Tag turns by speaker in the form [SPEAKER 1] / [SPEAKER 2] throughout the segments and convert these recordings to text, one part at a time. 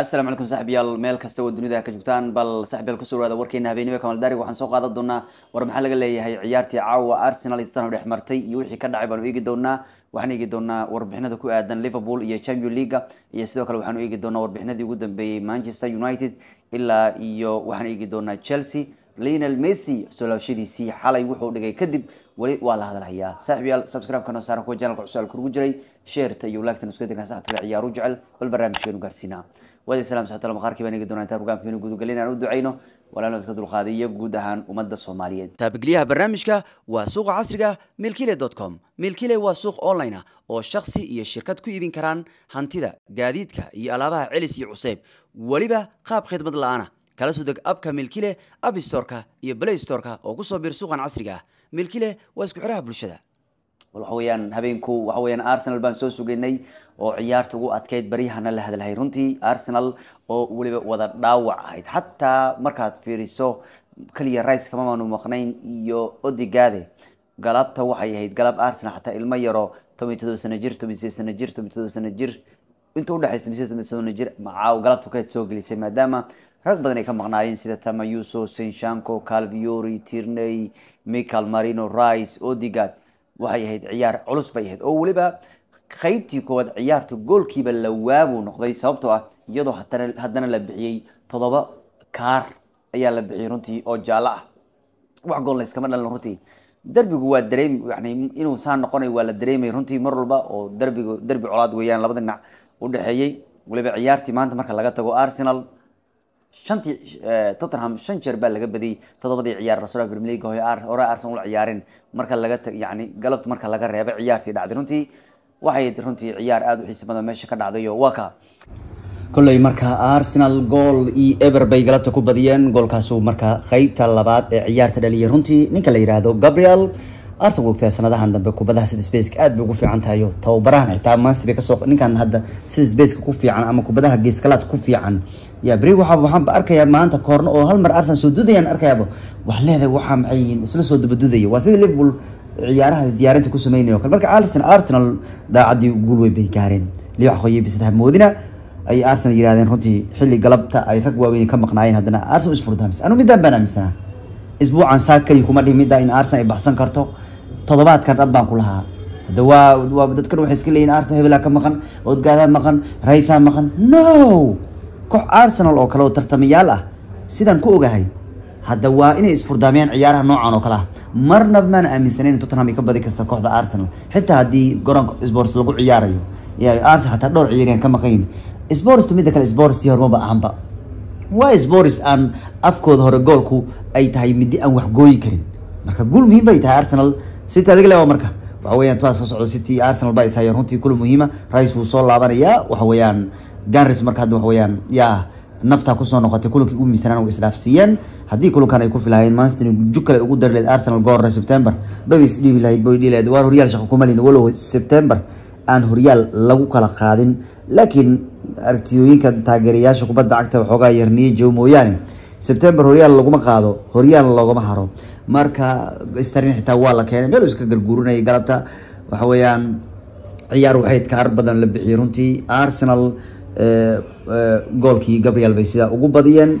[SPEAKER 1] asalaamu calaykum saaxiibyaal meel kasta kastaba dunida ka joogtaan bal saaxiibyaal kusoo dhawaada warkeena habeenimo kamaldarig waxaan soo qaadan doonaa war maxaa laga leeyahay ciyaartii caawa arsenal iyo tottenham dhex martay iyo wixii ka dhacay baanu eegi doonaa waxaan eegi doonaa warbixinada ku aadan liverpool iyo champion leaga iyo sidoo kale waxaanu eegi doonaa warbixinadii ugu dambeeyey manchester united ilaa iyo waxaan eegi doonaa chelsea lionel messi soo xalay wuxuu dhigay kadib weli waa la hadalhayaa saaxiibyaal subscribe-kana saaran kuwa janalka cusub kurugu jiray sheerta iyo laagtan isku dirkan saxadkale ciyaaru jecel bal barnaamijkeenu gaarsiinaa waadi salam guud ahaan ummadda soomaaliyeed barnaamijka waa suuqa casriga milkile com milkile waa suuq online ah oo shakhsi iyo shirkad ku iibin karaan hantida gaadiidka iyo alaabaha celis iyo cuseyb weliba qaab khidmad la-aan kala soo deg abka milkile abstoreka iyo playstoreka oo ku soo biir suuqan casriga ah milkile waa isku xiraha bulshada waxa habeenku waxa arsenal baan soo sugaynay oo ciyaarta ugu adkeyd baryahana la hadlhay runtii arsenal oo weliba wada dhaawac ahayd xataa markaad fiiriso keliya rice kama maqnayn iyo odigade galabta waxay ahayd galab arsenal xataa ilmo yaro toban iyo todoba sano jir toban sideed sano jir toban todoba sano jir inta udhexaysa toban sideed toban sano jir macaaw galabtu ka soo gelisay maadaama rag badan ay ka maqnaayeen sida tamayuso sinshanko calviori tirney michael marino rice odigad waxay ahayd ciyaar culus bay ahayd oo weliba qaybtii koowaad ciyaarta goolkiiba la waabuu noqday sababtoo ah iyadoo haddana la bixiyey toddoba kaar ayaa la bixiyey runtii oo jaallo ah wax goolna iskama dhalin runtii derbigu waa dareemi yani inuu saan noqonay waa la dareemayay runtii mar walba oo derbigu derbi colaad weeyaan labada dhinac u dhexeeyey weliba ciyaartii maanta marka laga tago arsenal shantii eh, tottenham shan jeer baa laga badiyey todobadii ciyaar rasoolka premier league hore arsenal u ciyaarin marka laga yani galabta marka laga reebay ciyaartii dhacday runtii waxay runtii ciyaar aada u xiisa badan meesha ka dhacdayo waa ka kolley marka arsenal gool iyo ever bay galabta ku badiyeen goolkaasu marka qeybta labaad ee ciyaarta dhaliyay runtii ninka la yidhaahdo gabriel arsenal ogtaa sanadahan dambe kubadaha sida spaceka aad bay ugu fiican tahayo tababarahan xitaa manster bay kasoo ninkan hadda sida spaceka ku fiican ama kubadaha geeskalaad ku fiican ya beri waxa waxaanba arkayaa maanta koorno oo hal mar arsenal soo dudayaan arkayaaba wax leedahay waxaa maxay yihiin isla soo dabadudaya waa sida liverpool ciyaarahaas diyaarinta ku sameynaya kale marka alison arsenal daacadii guul bay gaareen liibax qoyebisadaha moodina ay arsenal yirahdeen runtii xilli galabta ay rag waaweyn ka maqnaayeen haddana arsenal isfurdaamis anu midaan baan aaminsana isbuucan saa kuma dhihin middaa in arsenal ay baxsan karto toddobaadkan dhan baan ku lahaa hadda waa dadkan waxay iska leeyihin arsenal hebelaa ka maqan odgaadaa maqan raysaa maqan no koox arsenal oo kale oo tartamayaal ah sidaan ku ogahay hadda waa inay isfurdaamiyaan ciyaaraha noocan oo kale ah marnab maan aaminsanayn tottenham ay ka badi karta kooxda arsenal xitaa haddii garoonka sports lagu ciyaarayo arsenal hataa dhowr ciyaariyaan ka maqanyin sportsta midda kale sportstii hormaba ahanba waa sports aan afkooda hore goolku ay tahay middi aan waxgooyi karin marka guul muhiim bay tahay arsenal city adiga le marka waxa weyaan tuaa soo socda city arsenal baa ishaayeen runtii kulan muhiima rice wuu soo laabanayaa waxa weyaan ganris marka hadda waxa weyaan yaa naftaa kusoo noqotay kulankii ugu miisanaan way isdhaafsiiyeen haddii kulankan ay ku filaayeen manchester jug kale ugu dari lahayd arsenal goorre september bay isdhiibi lahayd boy dhiilahayd waar horyaal shaqo kumalin walow september aan horyaal lagu kala qaadin laakiin aragtiyooyinka taageerayaasha kubadda cagta waxoogaa yarniye jow mooyaane september horyaal laguma qaado horyaal loogama haro marka starin xitaa waa la keenay meel iska garguurinayay galabta waxa weeyaan ciyaar waxayd kaar badan la bixiyay runtii arsenal eh, eh, goolkii gabriel bay sidaa ugu badiyeen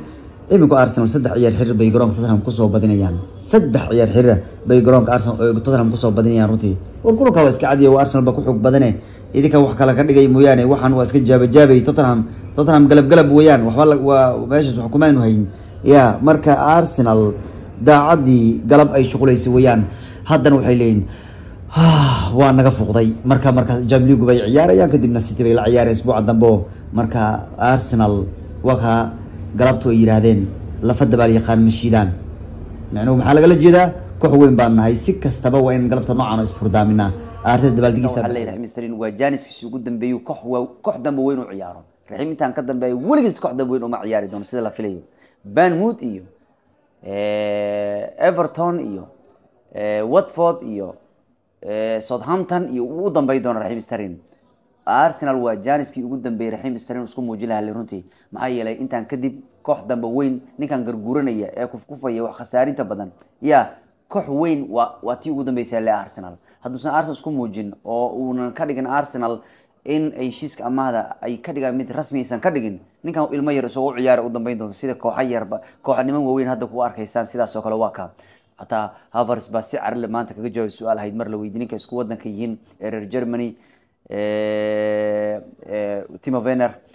[SPEAKER 1] iminku arsenal saddex ciyaar xiri bay garoonka tottenham kusoo badinayaan saddex ciyaar xirira bay garoonka arsenal eh, tottenham kusoo badinayaan runtii war kulanka waa iska cadiya waa arsenal ba ku xoog badane idinka wax kale ka dhigay mooyaane waxaan waa iska jaabajaabay tottenham tottenham galabgalab galab weeyaan waxba waa meeshaas wax hayn ya marka arsenal daacaddii galab ay shuqulaysay weyaan haddana waxay leeyihin ah, waa naga fuqday marka markaa jamligu bay ciyaarayaan kadibna city bay la ciyaareen isbuuca dambeo marka arsenal waka galabtu ay yihaahdeen lafada baa la yaqaan mashiidaan macnuhu maxaa lagala jeedaa koox weyn baan nahay si kastaba waa in galabta noocan o isfurdaaminaa aartada ugu dambeeyu koox damba weyn ka dambeeyo weligiis koox damba Eh, everton iyo eh, watford iyo eh, southampton iyo u dambey doona raxiim sterling arsenal waa janiskii ugu dambeeyey raxiim sterling isku muujin lahaa runtii maxaa yeelay intaan kadib koox dambe weyn ninkan garguuranaya ee kufkufaya wax khasaarinta badan ya koox weyn waa waa tii ugu dambeysa le arsenal hadduusan arsenal isku muujin oo uunan ka dhigin arsenal in ay heshiiska amaahda ay ka dhigaan mid rasmiaysan ka dhigin ninkan ilmo yar isugu ciyaara u dambeyn doonto sida kooxa yarba kooxa niman waaweyn hadda ku arkaysaan sidaas kale waa ka hataa havers baa si carle maanta kaga jawaab su-aal ahayd mar la weydiy ninka isku wadanka yihiin ee reer germany timo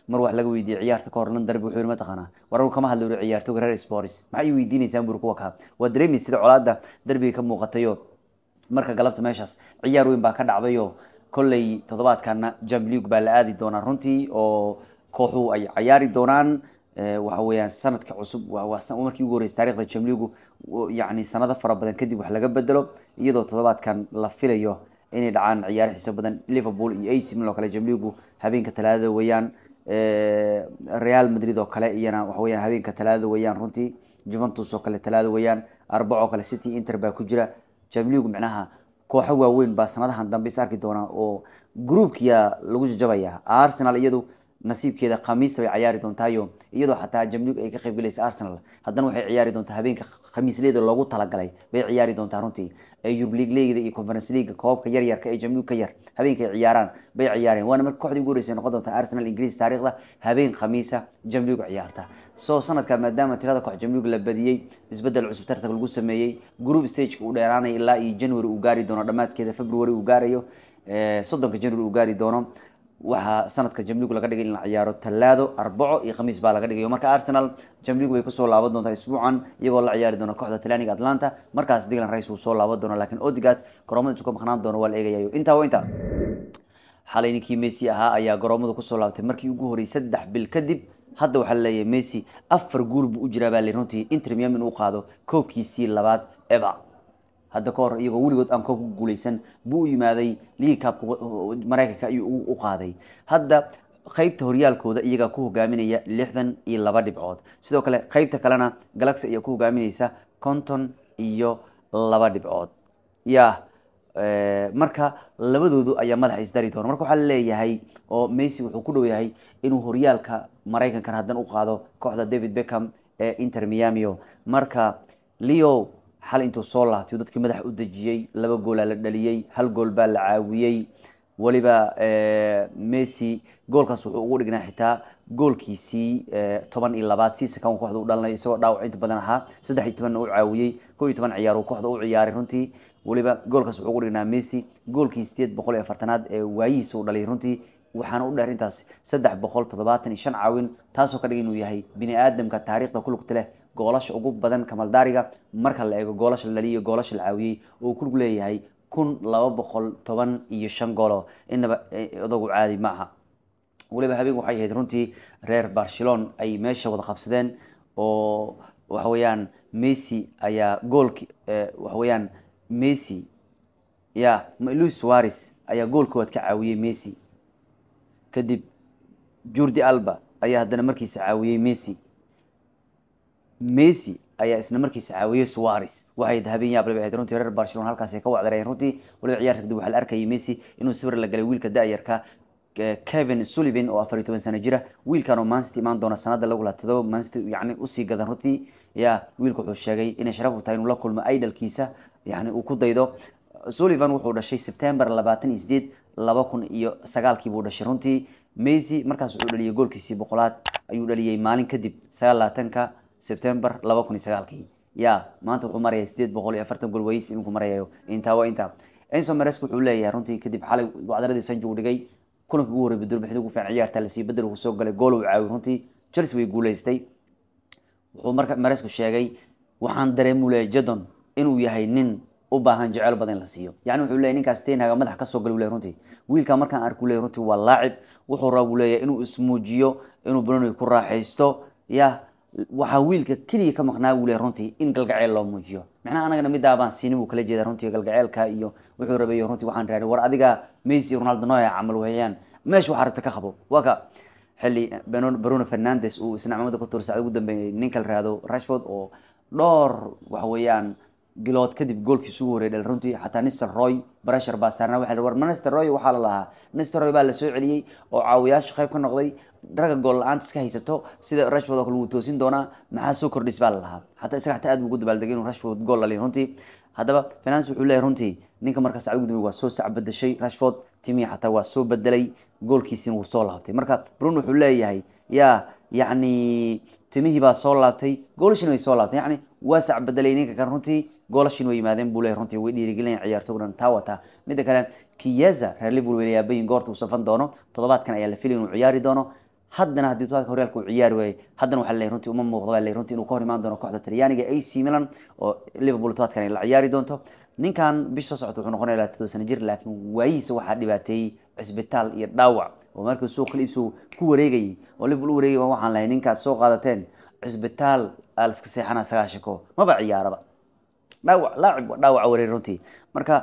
[SPEAKER 1] mar wax laga weydiiyey ciyaarta kahor london wuxuu yiri mataqaanaa waragu kama hadli uri ciyaartooga reer sports maxay weydiinaysaan buri kuwa kaa waa dareemi sida colaada derbiga ka muuqatayo marka galabta meeshaas ciyaar weyn baa ka dhacdayo kolley toddobaadkana jambliug baa la aadi doonaa runtii oo kooxu ay cayaari doonaan eh, waxa weyaan sanadka cusub markii ugu horeysa taarikhda jamliugu yani sanado fara badan kadib wax laga bedelo iyadoo todobaadkan la filayo inay dhacaan ciyaar xiiso badan liverpool iyo ac milan oo kale jamliugu habeenka talaadada weyaan eh, real madrid oo kale iyana waxaweyan habeenka talaadada weyaan runtii juventus oo kale talaada weyaan arbac oo kale city inter baa ku jira jamliug micnaha kooxo waaweyn baa sanadahan dambe is arki doona oo groupkiya lagu jajabaya arsenal iyadu nasiibkeeda khamiista bay cayaari doontaayo iyadoo xataa jamnigu ay ka qaybgalaysa arsenal haddana waxay ciyaari doontaa habeenka khamiisleeda loogu talagalay bay ciyaari doontaa runtii ee eurleague leegda iyo conference leaga koobabka yaryarka ee jamnigu ka yar habeenka ciyaaraan bay ciyaareen waana marka kooxdii ugu horreysay noqon doonta arsenal ingiriis taariikhda habeen khamiisa jamnigu ciyaarta soo sanadka maadaama tirada koox jamnigu la badiyey isbedel cusub tartanka lagu sameeyey group stageka u dheeraanaya ilaa iyo january uu gaari doono dhammaadkeeda february uu gaarayo soddonka january uu gaari doono waxaa sanadka jamligu laga dhigay in la ciyaaro talaado arbaco iyo khamiis baa laga dhigayo marka arsenal jamligu way kusoo laaban doontaa isbuucan iyagoo la ciyaari doona kooxda talaaniga atlanta markaas diglan rice wuu soo laaban doona laakiin odigad garoomada ka maqnaan doona waa la eegayayo intaa waa intaa xalay ninkii messi ahaa ayaa garoomada kusoo laabtay markii ugu horey saddex bil kadib hadda waxaa laleeyahay messi afar guul buu u jiraa baa le runtii inter miami inuu qaado koobkiisii labaad eba hadda ka hor iyagoo weligood aan koob ku guuleysan buu u yimaaday league cabka maraykanka ayuu u qaaday hadda qaybta horyaalkooda iyagaa ku hogaaminaya lixdan iyo laba dhibcood sidoo kale qaybta kalena galaxy ayaa ku hogaamineysa konton iyo laba dhibcood ya eh, marka labadoodu ayaa madax isdari doona marka waxaa laleeyahay oo mesy wuxuu ku dhow yahay inuu horyaalka maraykankan haddan u qaado kooxda david beckham ee inter miamio marka leo xal intuu soo laabtiyo dadkii madax u dejiyey laba goolaa la dhaliyey hal gool baa la caawiyey weliba eh, messi goolkaas wuxuu ugu dhignaa xitaa goolkiisii eh, toban iyo labaad si sakan kooxda u dhalinay isagoo dhaawac inta badan ahaa saddex iyo tobanna u caawiyey koo iyo toban ciyaar uu kooxda u ciyaaray runtii weliba goolkaas wuxuu ugu dhignaa messi goolkii sideed boqol iyo afartanaad ee waayihiisa u dhaliyay runtii waxaana u dheer intaas saddex boqol toddobaatan iyo shan caawin taasoo ka dhiga inuu yahay bini aadamka taariikhda kulugta leh goolasha ugu badan kamaldaariga marka la eego goolasha laliyo goolasha la caawiyey oo ku leeyahay kun laba boqol toban iyo shan goolo inaba e, e, odagu caadi maaha waliba habeen waxay ahayd runtii reer barcelon ay meesha wada qabsadeen oo waxa weeyaan messi ayaa goolki e, waxa weeyaan messi ya luis suares ayaa goolkooad ka caawiyey messi kadib jordi alba ayaa haddana markiisa caawiyey messi messi ayaa isla markiisa caawiyey suares waxay habeen yaable ahayd runtii reer barcelona halkaas ay ka wacdareen runtii waliba ciyaarta kadib waxaa la arkayay messi inuu sawir la galay wiilka da-yarka eh, kevin sullivan oo afar iyo toban sano jira wiilkan oo mancity imaan doona sanada lagula todoba mancity yani usii gadan runtii ya wiilka wuxuu sheegay inay sharaf u tahay inuu la kulmo idolkiisa yani uu ku daydo sullivan wuxuu dhashay september labaatan iyo sideed laba kun iyo sagaalkii buu dhashay runtii messi markaas wuxuu dhaliyay goolkiisii boqolaad ayuu dhaliyay maalin kadib sagaal sagaalaatanka sebtember laba kun yaa maanta wuxuu maraya sideed boqol iyo afartan gool ways inuu marayayo intaa intaa enso mares wuxuu leeyahay runtii kadib xalay wacdaradii sanjo dhigay kulanka ugu horreey bedel bixid ugu fiican ciyaarta lasii bedel uu soo galay gool uu caawiy runtii chelsea way guuleystay wuxuu marka maresku sheegay waxaan dareemu leeyahay jadon inuu yahay nin u baahan jecel badan la siiyo yani wuxuu leeyahy ninkaas teenhaga madax ka soo galay leeyahy runtii wiilka markaan arku leeyahy runtii waa laacib wuxuu rabaa leeyahay inuu ismuujiyo inuu boloni ku raaxaysto yah waxaa wiilka keliya ka maqnaa wule runtii in galgaceel loo muujiyo micnaha anagana midaabaan siinin buu kala jeeda runtii galgaceelka iyo wuxuu rabay runtii waxaan raadi war adiga messi ronaldo noya camal weeyaan meesha waxaa rabta ka qabo waa ka xilli bruno fernandes uu isna cumada ku tuursay ugu dambeeyay nin kal raado rashford oo dhowr waxa weeyaan bilood kadib goolkiisu ugu horeyay dhalruntii xataa nister roy barashar baa saarnaa war manester roy waxaa la lahaa nister roy baa la soo celiyey oo caawiyaasha qayb ka noqday raga gool la-aanta iska haysato sida rashford oo kale wuu toosin doonaa maxaa soo kordhis baa la lahaa xataa isaga xataa aad buu ugu dabaaldegay inuu rashford gool laliin runtii haddaba finance wuxuu leeyahy runtii ninka markaa sacad gudmay waa soo sac bedashay rashford timihii xataa waa soo bedelay goolkiisina wuu soo laabtay marka brun wuxuu leeyahay yaa yani timihii baa soo laabtay goolashiina way soo laabtay yani waasac bedelay ninka kan runtii goolashiina way yimaadeen buu leey runtii way dhiirigelinayan ciyaartoogu taa wataa midda kale kiyeza reer liverpool way leeyaabayin goorta uu safan doono toddobaadkan ayaa la filay inuu ciyaari doono haddana haddii todobaadka horyaalka uu ciyaari waayey haddana waxaa laleeyahay runtii uma muuqdo baa leeyahay runtii inuu ka hor imaan doono kooxda talyaaniga AC Milan oo Liverpool todobaadkan ay la ciyaari doonto ninkan bisha soo socota wuxuu noqonayaa 30 sano jir laakiin waayihiisa waxaa dhibaateeyay cisbitaal iyo dhaawac oo markii suuqa iibso ku wareegayay oo liverpool u wareegay waan waxaan lahay ninkaas soo qaadateen cisbitaal aa la iska seexana maba ciyaaraba dhaawac laacib dhaawac wareer runtii marka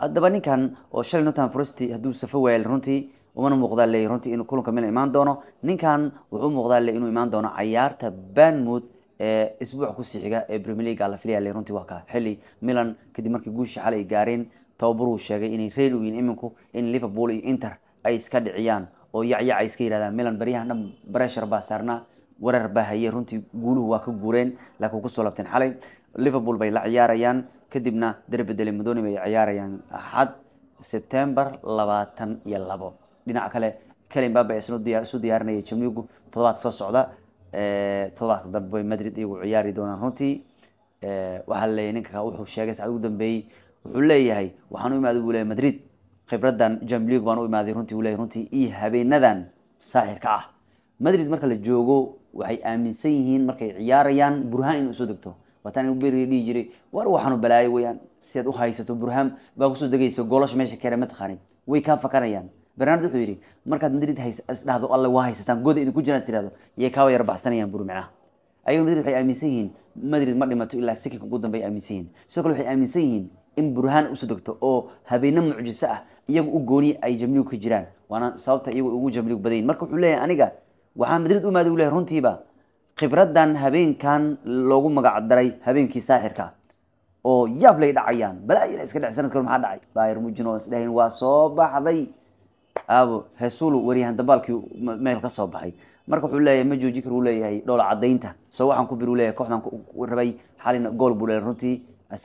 [SPEAKER 1] haddaba ninkan oo shalay nottingham forest hadduu safo waayay runtii umana muuqdaa leeyahy runtii inuu kulanka mila imaan doono ninkan wuxuu muuqdaa le inuu imaan doono cayaarta banmouth ee isbuuc ku sii ee premier league la filaya runtii waa ka xilli milan kadib markii guushii xalay gaareen tababar uu sheegay inay reer u yihiin iminku in liverpool iyo inter ay iska dhiciyaan oo yacyaca iska yidhahdaan milan baryahan dhan breshar baa saarnaa weerar baa hayay runtii guuluhu waa ka guureen laakiin kusoo labteen xalay liverpool bay la ciyaarayaan kadibna derbedele madoni bay ciyaarayaan axad sebtembar labaatan iyo labo dhinaca kale kelimbaaba isu diyaarinaya jamnigu toddobaad soo socda toddobaadka dambe bay madrid iyagu ciyaari doonaan runtii waxaa laleeyahy ninka wuxuu sheegay saacad ugu dambeeyey wuxuu leeyahay waxaan u imaaday buu leeyahy madrid khibradan jamlig baan u imaaday runtii leey runtii io habeenadan saaxirka ah madrid marka la joogo waxay aaminsan yihiin markay ciyaarayaan burhaan inay usoo degto waataan beriga dhihi jiray war waxaanu balaayo weyaan si u haysato burhaan baa kusoo degaysa golasha meesha kale ma taqaanid way kaa fakanayaan bernard wuxuu yidhi markaad madrid isdhahdo alle waa haysataan goda idinku jiraan tirahdo yay kaawa yar baxsanayaan bur micnaha ayagu madrid waxay aaminsan yihiin madrid ma dhimato ilaa sekik ugu dambay aaminsan yihiin sidoo kale waxay aaminsan yihiin in burhaan usu degto oo habeeno mucjiso ah iyagu u gooni ay jamligu ka jiraan waana sababta iyagu ugu jamligu badayn marka wuxuu leeyahay aniga waxaa madrid u maada u leeyahay runtiiba khibraddan habeenkan loogu magacdaray habeenkii saaxirka oo yaab lay dhacayaan balaayina iska dhac sanadka maxaa dhacay baayar mujin oo isdhahayn waa soo baxday aabo hesulu waryahan dambaalkii meel ka soo baxay marka wuxuu leeyahay majojikar uu leeyahay dhoola caddaynta soo waxaan ku bir uu leeyahay kooxdan rabay xalina gool buu leeyahay runtii wa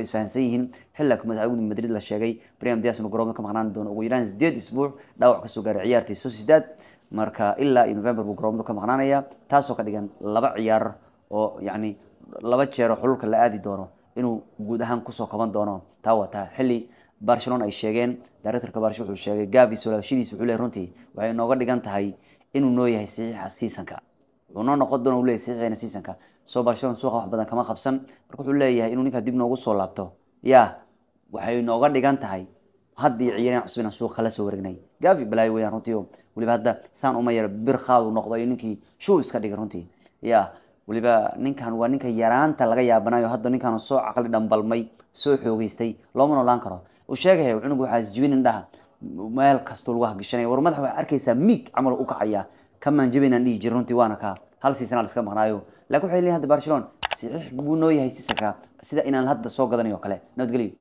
[SPEAKER 1] isfahansan yihiin xilka madaxda madrid la sheegay bram diasna garoonka ka maqnaan doono ugu yaraan sideed isbuuc dhaawac kasoo gaaray ciyaartii sociedad marka ilaa iyo november buu garoomada ka maqnaanaya taasoo ka dhigan laba ciyaar oo yani laba jeero xululka la aadi doono inuu guud ahaan kusoo koban doono taa waa taa xilli barcelona ay sheegeen directorka barsh wuxuu sheegay gavi solaashadiis wuxuu le runtii waxay nooga dhigan tahay inuu nooyahay saxiixa seasonka wuxuu noo noqon doona ule saxiixeena seasonka soo barashadan suuqa wax badan kama qabsan marka wuxuu leeyahay inuu ninkaa dib noogu soo laabto yaa waxay nooga dhigan tahay hadda iyo ciyaaryahan cusub inaan kala soo wareegnay gaafi balaayo weeyaan runtii oo weliba hadda saan uma yar bir qaad noqdo iyo ninkii shuu iska dhigay runtii yaa weliba ninkan waa ninka yaraanta laga yaabanayo hadda ninkaan soo caqli dhambalmay soo xoogeystay looma noolaan karo uu sheegahay cunug waxaa isjibin indhaha meel kastoo lagu hagishanayo war madaxa waxaa arkaysaa miig camal u kacaya ka maanjabinaan dhihi jir runtii waana kaa hal season iska maqnaayo laakiin waxay leeyihin hadda barcelona saxiix buu noo yahay sisakaa ah, sida inaan hadda soo gadanayo o kale nabadgelyo